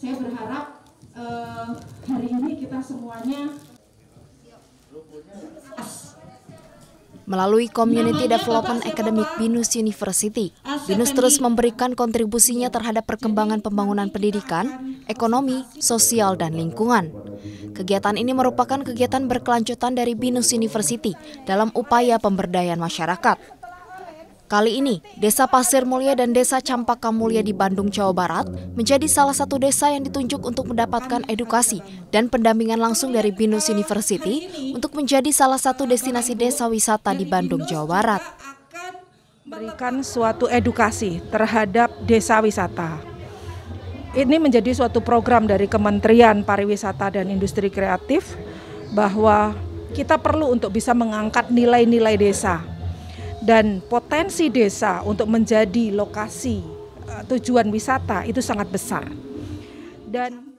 saya berharap uh, hari ini kita semuanya Melalui Community Development Academic BINUS University, BINUS terus memberikan kontribusinya terhadap perkembangan pembangunan pendidikan, ekonomi, sosial, dan lingkungan. Kegiatan ini merupakan kegiatan berkelanjutan dari BINUS University dalam upaya pemberdayaan masyarakat. Kali ini, Desa Pasir Mulia dan Desa Campaka Mulia di Bandung, Jawa Barat menjadi salah satu desa yang ditunjuk untuk mendapatkan edukasi dan pendampingan langsung dari BINUS University untuk menjadi salah satu destinasi desa wisata di Bandung, Jawa Barat. Berikan suatu edukasi terhadap desa wisata. Ini menjadi suatu program dari Kementerian Pariwisata dan Industri Kreatif bahwa kita perlu untuk bisa mengangkat nilai-nilai desa dan potensi desa untuk menjadi lokasi uh, tujuan wisata itu sangat besar. Dan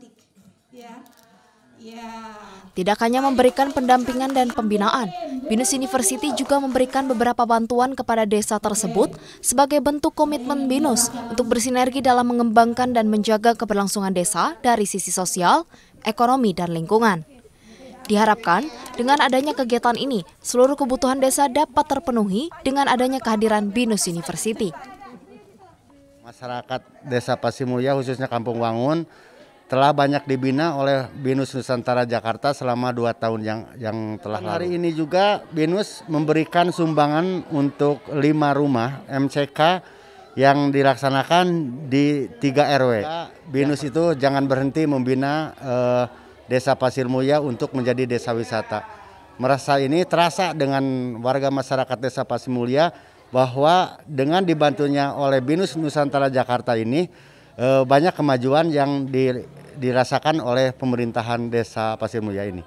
Tidak hanya memberikan pendampingan dan pembinaan, Binus University juga memberikan beberapa bantuan kepada desa tersebut sebagai bentuk komitmen Binus untuk bersinergi dalam mengembangkan dan menjaga keberlangsungan desa dari sisi sosial, ekonomi, dan lingkungan. Diharapkan, dengan adanya kegiatan ini, seluruh kebutuhan desa dapat terpenuhi dengan adanya kehadiran BINUS University. Masyarakat desa Pasimulya, khususnya Kampung Wangun, telah banyak dibina oleh BINUS Nusantara Jakarta selama dua tahun yang yang telah lalu. Hari ini juga BINUS memberikan sumbangan untuk lima rumah MCK yang dilaksanakan di tiga RW. BINUS itu jangan berhenti membina eh, Desa Pasir Mulia untuk menjadi desa wisata. Merasa ini terasa dengan warga masyarakat Desa Pasir Mulia bahwa dengan dibantunya oleh BINUS Nusantara Jakarta ini eh, banyak kemajuan yang dirasakan oleh pemerintahan Desa Pasir Mulia ini.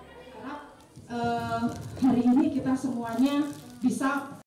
Eh, hari ini kita semuanya bisa